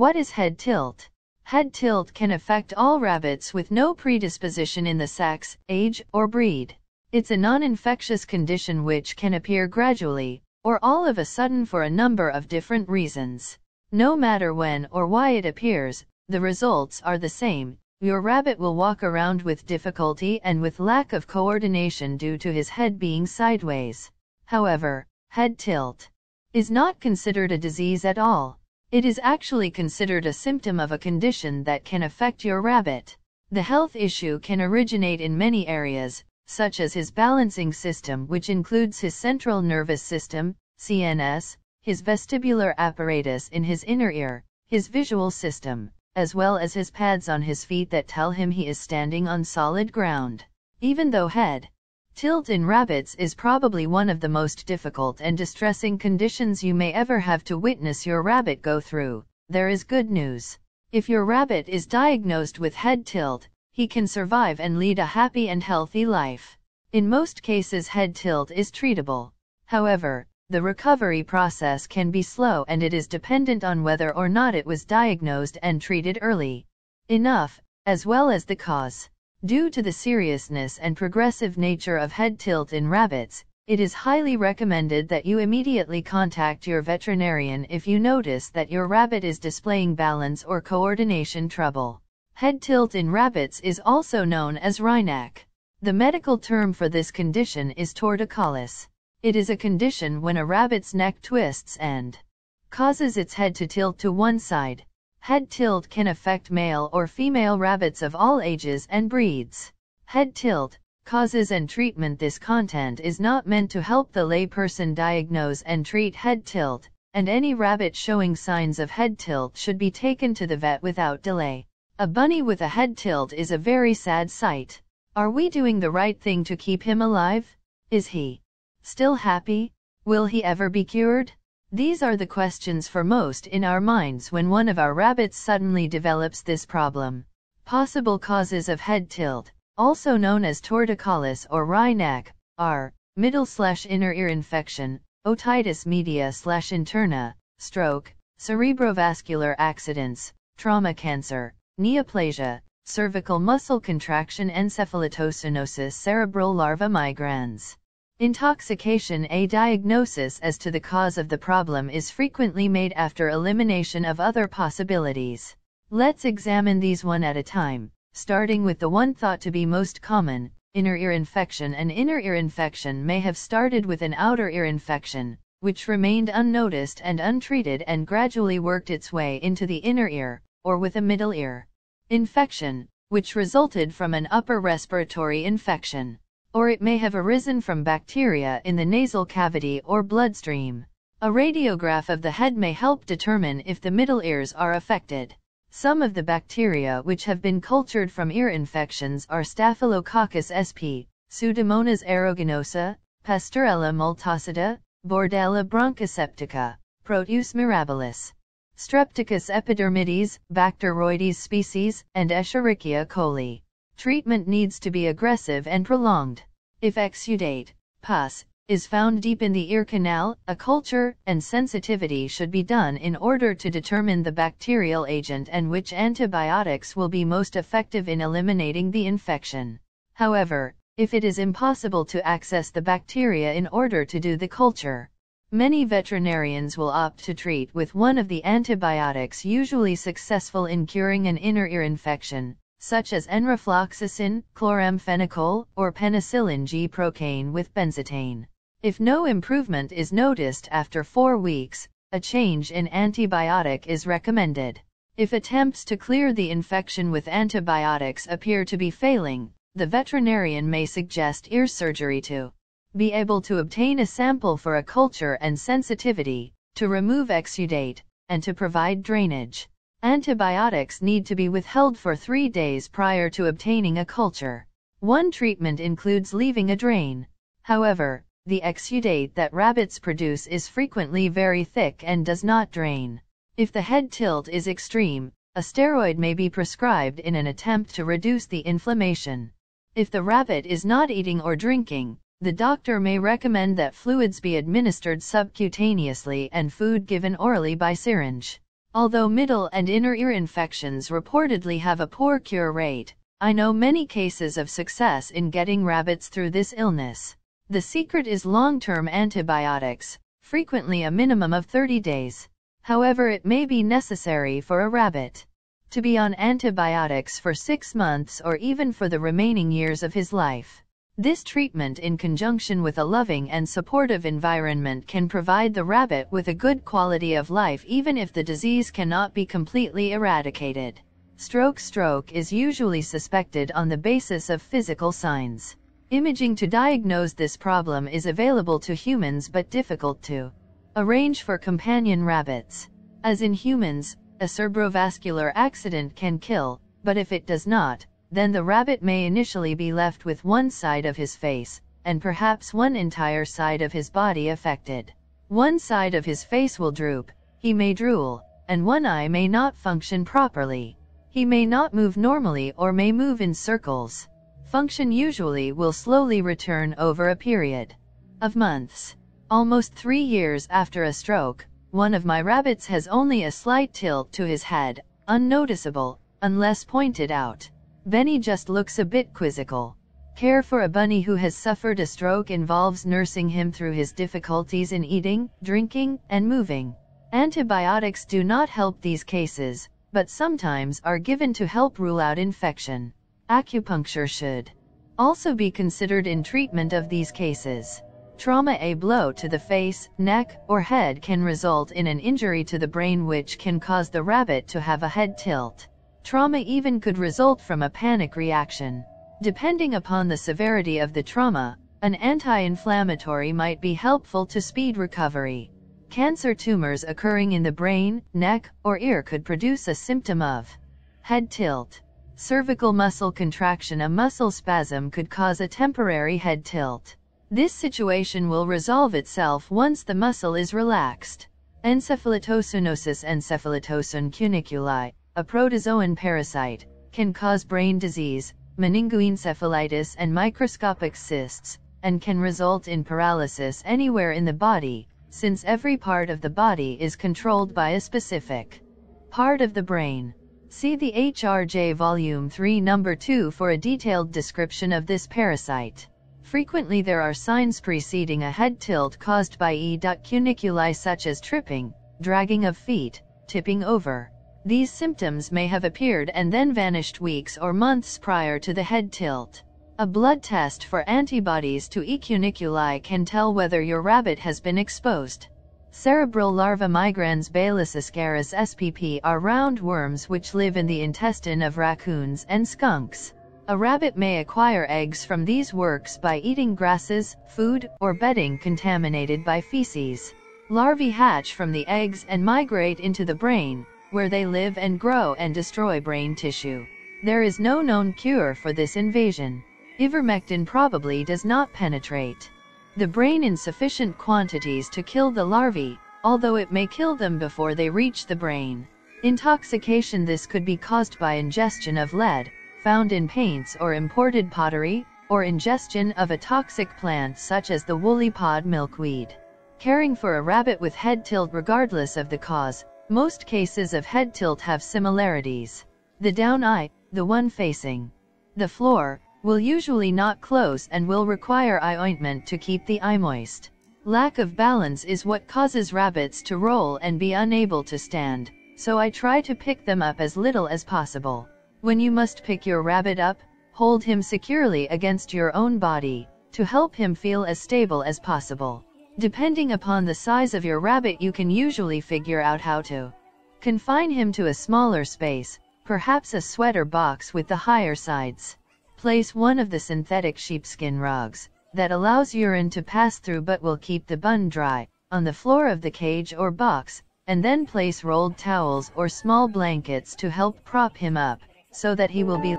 What is head tilt? Head tilt can affect all rabbits with no predisposition in the sex, age, or breed. It's a non infectious condition which can appear gradually, or all of a sudden for a number of different reasons. No matter when or why it appears, the results are the same. Your rabbit will walk around with difficulty and with lack of coordination due to his head being sideways. However, head tilt is not considered a disease at all. It is actually considered a symptom of a condition that can affect your rabbit. The health issue can originate in many areas, such as his balancing system, which includes his central nervous system, CNS, his vestibular apparatus in his inner ear, his visual system, as well as his pads on his feet that tell him he is standing on solid ground. Even though head, Tilt in rabbits is probably one of the most difficult and distressing conditions you may ever have to witness your rabbit go through. There is good news. If your rabbit is diagnosed with head tilt, he can survive and lead a happy and healthy life. In most cases, head tilt is treatable. However, the recovery process can be slow and it is dependent on whether or not it was diagnosed and treated early enough, as well as the cause. Due to the seriousness and progressive nature of head tilt in rabbits, it is highly recommended that you immediately contact your veterinarian if you notice that your rabbit is displaying balance or coordination trouble. Head tilt in rabbits is also known as Rhinac. The medical term for this condition is torticollis. It is a condition when a rabbit's neck twists and causes its head to tilt to one side, Head tilt can affect male or female rabbits of all ages and breeds. Head tilt, causes and treatment This content is not meant to help the layperson diagnose and treat head tilt, and any rabbit showing signs of head tilt should be taken to the vet without delay. A bunny with a head tilt is a very sad sight. Are we doing the right thing to keep him alive? Is he still happy? Will he ever be cured? These are the questions for most in our minds when one of our rabbits suddenly develops this problem. Possible causes of head tilt, also known as torticollis or neck, are middle slash inner ear infection, otitis media slash interna, stroke, cerebrovascular accidents, trauma cancer, neoplasia, cervical muscle contraction encephalotocinosis cerebral larva migrans. Intoxication A diagnosis as to the cause of the problem is frequently made after elimination of other possibilities. Let's examine these one at a time, starting with the one thought to be most common, inner ear infection. An inner ear infection may have started with an outer ear infection, which remained unnoticed and untreated and gradually worked its way into the inner ear, or with a middle ear infection, which resulted from an upper respiratory infection or it may have arisen from bacteria in the nasal cavity or bloodstream. A radiograph of the head may help determine if the middle ears are affected. Some of the bacteria which have been cultured from ear infections are Staphylococcus sp, Pseudomonas aeruginosa, Pasteurella multocida, Bordella bronchiseptica, Proteus mirabilis, Streptococcus epidermidis, Bacteroides species, and Escherichia coli. Treatment needs to be aggressive and prolonged. If exudate, pus, is found deep in the ear canal, a culture and sensitivity should be done in order to determine the bacterial agent and which antibiotics will be most effective in eliminating the infection. However, if it is impossible to access the bacteria in order to do the culture, many veterinarians will opt to treat with one of the antibiotics usually successful in curing an inner ear infection, such as enrofloxacin, chloramphenicol, or penicillin G-procaine with benzetane. If no improvement is noticed after four weeks, a change in antibiotic is recommended. If attempts to clear the infection with antibiotics appear to be failing, the veterinarian may suggest ear surgery to be able to obtain a sample for a culture and sensitivity, to remove exudate, and to provide drainage. Antibiotics need to be withheld for three days prior to obtaining a culture. One treatment includes leaving a drain. However, the exudate that rabbits produce is frequently very thick and does not drain. If the head tilt is extreme, a steroid may be prescribed in an attempt to reduce the inflammation. If the rabbit is not eating or drinking, the doctor may recommend that fluids be administered subcutaneously and food given orally by syringe. Although middle and inner ear infections reportedly have a poor cure rate, I know many cases of success in getting rabbits through this illness. The secret is long term antibiotics, frequently a minimum of 30 days. However, it may be necessary for a rabbit to be on antibiotics for six months or even for the remaining years of his life. This treatment in conjunction with a loving and supportive environment can provide the rabbit with a good quality of life even if the disease cannot be completely eradicated. Stroke Stroke is usually suspected on the basis of physical signs. Imaging to diagnose this problem is available to humans but difficult to arrange for companion rabbits. As in humans, a cerebrovascular accident can kill, but if it does not, then the rabbit may initially be left with one side of his face, and perhaps one entire side of his body affected. One side of his face will droop, he may drool, and one eye may not function properly. He may not move normally or may move in circles. Function usually will slowly return over a period of months. Almost three years after a stroke, one of my rabbits has only a slight tilt to his head, unnoticeable, unless pointed out. Benny just looks a bit quizzical. Care for a bunny who has suffered a stroke involves nursing him through his difficulties in eating, drinking, and moving. Antibiotics do not help these cases, but sometimes are given to help rule out infection. Acupuncture should also be considered in treatment of these cases. Trauma A blow to the face, neck, or head can result in an injury to the brain which can cause the rabbit to have a head tilt. Trauma even could result from a panic reaction. Depending upon the severity of the trauma, an anti-inflammatory might be helpful to speed recovery. Cancer tumors occurring in the brain, neck, or ear could produce a symptom of head tilt. Cervical muscle contraction A muscle spasm could cause a temporary head tilt. This situation will resolve itself once the muscle is relaxed. Encephalitosynosis Encephalitoson cuniculi a protozoan parasite, can cause brain disease, meningoencephalitis and microscopic cysts, and can result in paralysis anywhere in the body, since every part of the body is controlled by a specific part of the brain. See the HRJ Volume 3 Number 2 for a detailed description of this parasite. Frequently there are signs preceding a head tilt caused by E. cuniculi such as tripping, dragging of feet, tipping over, these symptoms may have appeared and then vanished weeks or months prior to the head tilt. A blood test for antibodies to E. cuniculi can tell whether your rabbit has been exposed. Cerebral larva migrans Balus spp are round worms which live in the intestine of raccoons and skunks. A rabbit may acquire eggs from these works by eating grasses, food, or bedding contaminated by feces. Larvae hatch from the eggs and migrate into the brain, where they live and grow and destroy brain tissue. There is no known cure for this invasion. Ivermectin probably does not penetrate the brain in sufficient quantities to kill the larvae, although it may kill them before they reach the brain. Intoxication This could be caused by ingestion of lead, found in paints or imported pottery, or ingestion of a toxic plant such as the woolly pod milkweed. Caring for a rabbit with head tilt regardless of the cause, most cases of head tilt have similarities. The down eye, the one facing the floor, will usually not close and will require eye ointment to keep the eye moist. Lack of balance is what causes rabbits to roll and be unable to stand, so I try to pick them up as little as possible. When you must pick your rabbit up, hold him securely against your own body, to help him feel as stable as possible. Depending upon the size of your rabbit you can usually figure out how to confine him to a smaller space, perhaps a sweater box with the higher sides. Place one of the synthetic sheepskin rugs, that allows urine to pass through but will keep the bun dry, on the floor of the cage or box, and then place rolled towels or small blankets to help prop him up, so that he will be